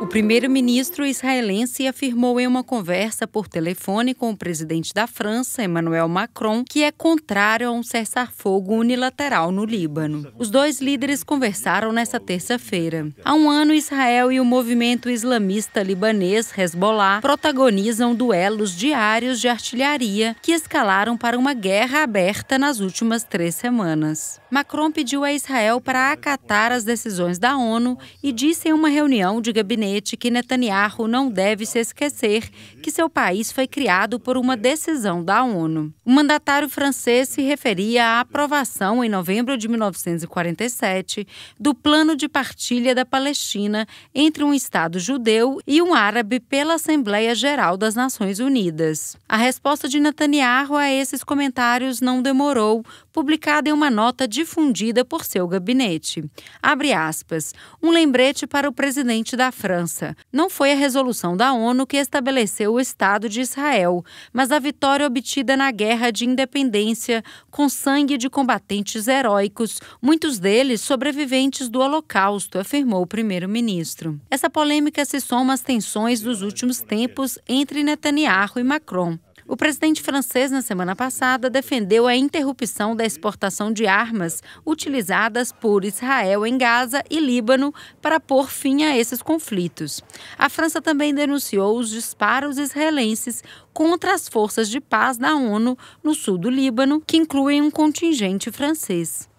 O primeiro-ministro israelense afirmou em uma conversa por telefone com o presidente da França, Emmanuel Macron, que é contrário a um cessar-fogo unilateral no Líbano. Os dois líderes conversaram nesta terça-feira. Há um ano, Israel e o movimento islamista libanês Hezbollah protagonizam duelos diários de artilharia que escalaram para uma guerra aberta nas últimas três semanas. Macron pediu a Israel para acatar as decisões da ONU e disse em uma reunião de gabinete gabinete que Netanyahu não deve se esquecer que seu país foi criado por uma decisão da ONU. O mandatário francês se referia à aprovação, em novembro de 1947, do Plano de Partilha da Palestina entre um Estado judeu e um árabe pela Assembleia Geral das Nações Unidas. A resposta de Netanyahu a esses comentários não demorou, publicada em uma nota difundida por seu gabinete. Abre aspas. Um lembrete para o presidente da França. Não foi a resolução da ONU que estabeleceu o Estado de Israel, mas a vitória obtida na Guerra de Independência com sangue de combatentes heróicos, muitos deles sobreviventes do Holocausto, afirmou o primeiro-ministro. Essa polêmica se soma às tensões dos últimos tempos entre Netanyahu e Macron. O presidente francês, na semana passada, defendeu a interrupção da exportação de armas utilizadas por Israel em Gaza e Líbano para pôr fim a esses conflitos. A França também denunciou os disparos israelenses contra as forças de paz da ONU no sul do Líbano, que incluem um contingente francês.